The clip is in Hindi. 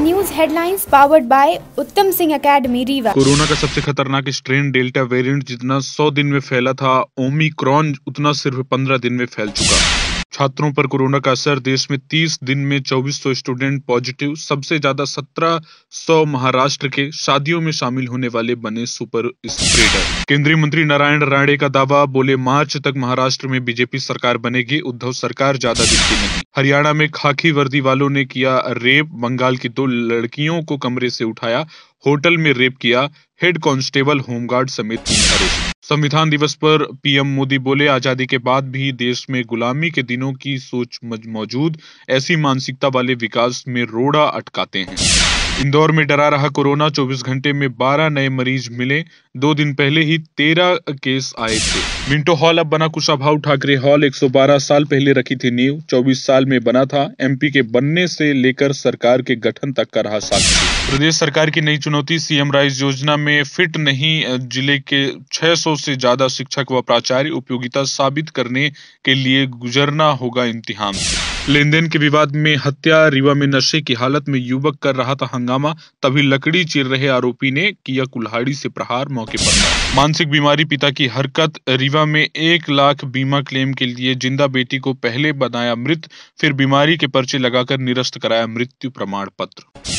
न्यूज हेडलाइंस पावर्ड बाय उत्तम सिंह एकेडमी रीवा कोरोना का सबसे खतरनाक स्ट्रेन डेल्टा वेरिएंट जितना 100 दिन में फैला था ओमिक्रॉन उतना सिर्फ 15 दिन में फैल चुका छात्रों पर कोरोना का असर देश में 30 दिन में 2400 स्टूडेंट पॉजिटिव सबसे ज्यादा 1700 महाराष्ट्र के शादियों में शामिल होने वाले बने सुपर स्प्रेडर केंद्रीय मंत्री नारायण राणे का दावा बोले मार्च तक महाराष्ट्र में बीजेपी सरकार बनेगी उद्धव सरकार ज्यादा दिखती नहीं हरियाणा में खाकी वर्दी वालों ने किया रेप बंगाल की दो लड़कियों को कमरे से उठाया होटल में रेप किया हेड कांस्टेबल होमगार्ड समेत संविधान दिवस पर पीएम मोदी बोले आजादी के बाद भी देश में गुलामी के दिनों की सोच मौजूद ऐसी मानसिकता वाले विकास में रोड़ा अटकाते हैं इंदौर में डरा रहा कोरोना 24 घंटे में 12 नए मरीज मिले दो दिन पहले ही 13 केस आए थे मिंटो हॉल अब बना कुशाभाऊ ठाकरे हॉल 112 साल पहले रखी थी नींव 24 साल में बना था एमपी के बनने से लेकर सरकार के गठन तक का रहा साक्षी प्रदेश सरकार की नई चुनौती सीएम राइज योजना में फिट नहीं जिले के 600 से ज्यादा शिक्षक व प्राचार्य उपयोगिता साबित करने के लिए गुजरना होगा इम्तिहान लेन देन के विवाद में हत्या रीवा में नशे की हालत में युवक कर रहा था हंगामा तभी लकड़ी चीर रहे आरोपी ने किया कुल्हाड़ी से प्रहार मौके पर मानसिक बीमारी पिता की हरकत रीवा में एक लाख बीमा क्लेम के लिए जिंदा बेटी को पहले बनाया मृत फिर बीमारी के पर्चे लगाकर निरस्त कराया मृत्यु प्रमाण पत्र